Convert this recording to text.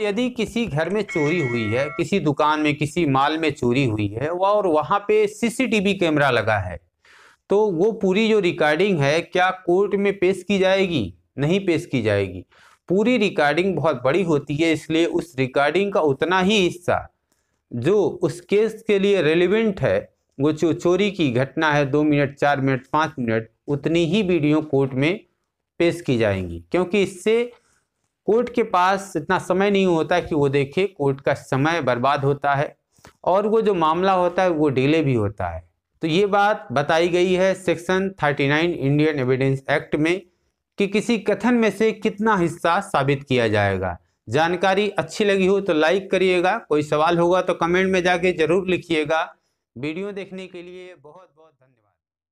यदि किसी घर में चोरी हुई है किसी दुकान में किसी माल में चोरी हुई है और वहाँ पे सीसीटीवी कैमरा लगा है तो वो पूरी जो रिकॉर्डिंग है क्या कोर्ट में पेश की जाएगी नहीं पेश की जाएगी पूरी रिकॉर्डिंग बहुत बड़ी होती है इसलिए उस रिकॉर्डिंग का उतना ही हिस्सा जो उस केस के लिए रेलिवेंट है वो जो चोरी की घटना है दो मिनट चार मिनट पाँच मिनट उतनी ही वीडियो कोर्ट में पेश की जाएंगी क्योंकि इससे कोर्ट के पास इतना समय नहीं होता कि वो देखे कोर्ट का समय बर्बाद होता है और वो जो मामला होता है वो डिले भी होता है तो ये बात बताई गई है सेक्शन 39 इंडियन एविडेंस एक्ट में कि किसी कथन में से कितना हिस्सा साबित किया जाएगा जानकारी अच्छी लगी हो तो लाइक करिएगा कोई सवाल होगा तो कमेंट में जाके ज़रूर लिखिएगा वीडियो देखने के लिए बहुत बहुत धन्यवाद